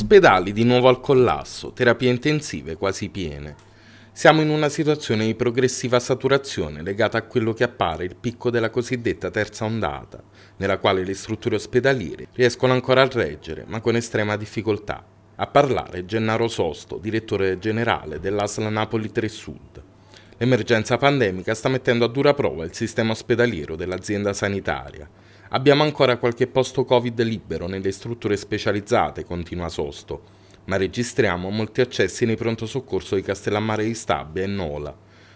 Ospedali di nuovo al collasso, terapie intensive quasi piene. Siamo in una situazione di progressiva saturazione legata a quello che appare il picco della cosiddetta terza ondata, nella quale le strutture ospedaliere riescono ancora a reggere, ma con estrema difficoltà. A parlare Gennaro Sosto, direttore generale dell'ASL Napoli 3 Sud. L'emergenza pandemica sta mettendo a dura prova il sistema ospedaliero dell'azienda sanitaria Abbiamo ancora qualche posto Covid libero nelle strutture specializzate, continua Sosto, ma registriamo molti accessi nei pronto soccorso di Castellammare di Stabia e Nola,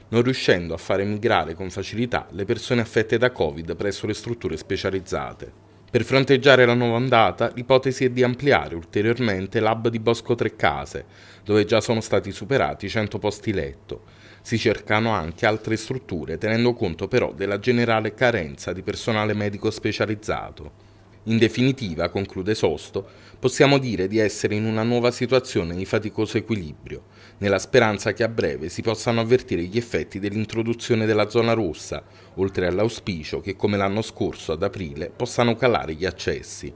non riuscendo a far emigrare con facilità le persone affette da Covid presso le strutture specializzate. Per fronteggiare la nuova ondata, l'ipotesi è di ampliare ulteriormente l'hub di Bosco Trecase, dove già sono stati superati 100 posti letto. Si cercano anche altre strutture, tenendo conto però della generale carenza di personale medico specializzato. In definitiva, conclude Sosto, possiamo dire di essere in una nuova situazione di faticoso equilibrio, nella speranza che a breve si possano avvertire gli effetti dell'introduzione della zona rossa, oltre all'auspicio che come l'anno scorso ad aprile possano calare gli accessi.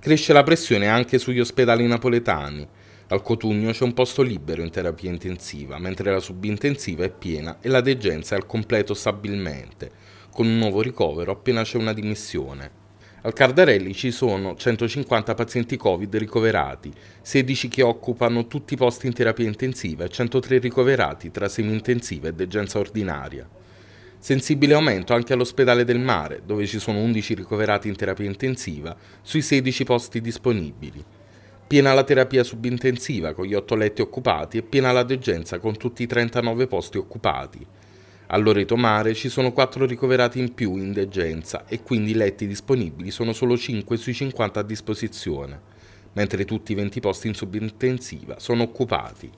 Cresce la pressione anche sugli ospedali napoletani. Al Cotugno c'è un posto libero in terapia intensiva, mentre la subintensiva è piena e la degenza è al completo stabilmente, con un nuovo ricovero appena c'è una dimissione. Al Cardarelli ci sono 150 pazienti Covid ricoverati, 16 che occupano tutti i posti in terapia intensiva e 103 ricoverati tra semi-intensiva e degenza ordinaria. Sensibile aumento anche all'ospedale del mare, dove ci sono 11 ricoverati in terapia intensiva sui 16 posti disponibili. Piena la terapia subintensiva con gli 8 letti occupati e piena la degenza con tutti i 39 posti occupati. A Loreto Mare ci sono 4 ricoverati in più in degenza e quindi i letti disponibili sono solo 5 sui 50 a disposizione, mentre tutti i 20 posti in subintensiva sono occupati.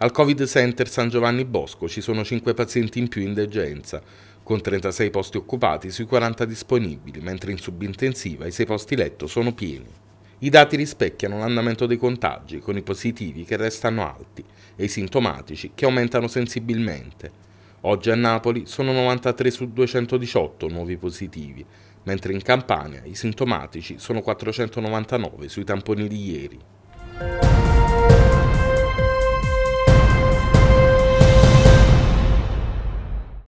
Al Covid Center San Giovanni Bosco ci sono 5 pazienti in più in degenza, con 36 posti occupati sui 40 disponibili, mentre in subintensiva i 6 posti letto sono pieni. I dati rispecchiano l'andamento dei contagi, con i positivi che restano alti e i sintomatici che aumentano sensibilmente. Oggi a Napoli sono 93 su 218 nuovi positivi, mentre in Campania i sintomatici sono 499 sui tamponi di ieri.